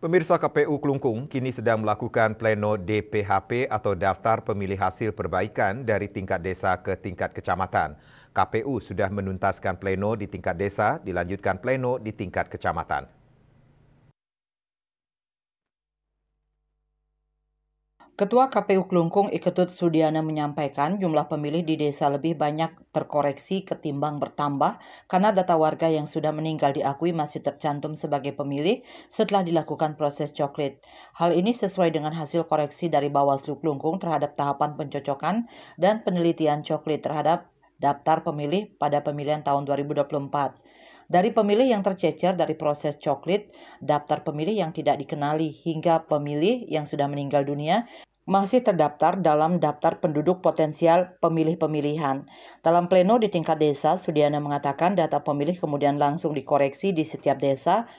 Pemirsa KPU Kelungkung kini sedang melakukan pleno DPHP atau Daftar Pemilih Hasil Perbaikan dari tingkat desa ke tingkat kecamatan. KPU sudah menuntaskan pleno di tingkat desa, dilanjutkan pleno di tingkat kecamatan. Ketua KPU Klungkung Iketut Sudiana menyampaikan jumlah pemilih di desa lebih banyak terkoreksi ketimbang bertambah karena data warga yang sudah meninggal diakui masih tercantum sebagai pemilih setelah dilakukan proses coklit. Hal ini sesuai dengan hasil koreksi dari Bawaslu Klungkung terhadap tahapan pencocokan dan penelitian coklit terhadap daftar pemilih pada pemilihan tahun 2024 dari pemilih yang tercecer dari proses coklit, daftar pemilih yang tidak dikenali, hingga pemilih yang sudah meninggal dunia masih terdaftar dalam daftar penduduk potensial pemilih pemilihan. Dalam pleno di tingkat desa, Sudiana mengatakan data pemilih kemudian langsung dikoreksi di setiap desa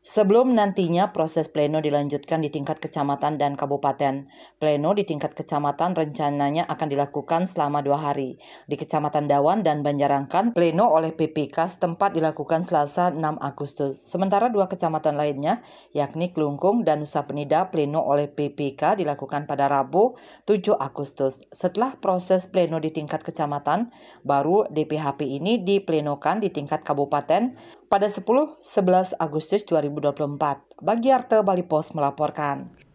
Sebelum nantinya proses pleno dilanjutkan di tingkat kecamatan dan kabupaten, pleno di tingkat kecamatan rencananya akan dilakukan selama dua hari. Di Kecamatan Dawan dan Banjarangkan, pleno oleh PPK setempat dilakukan selasa 6 Agustus. Sementara dua kecamatan lainnya, yakni Kelungkung dan Nusa Penida, pleno oleh PPK dilakukan pada Rabu 7 Agustus. Setelah proses pleno di tingkat kecamatan, baru DPHP ini diplenokan di tingkat kabupaten pada 10-11 Agustus 2020. 2024. Bagiarte Bali Post melaporkan.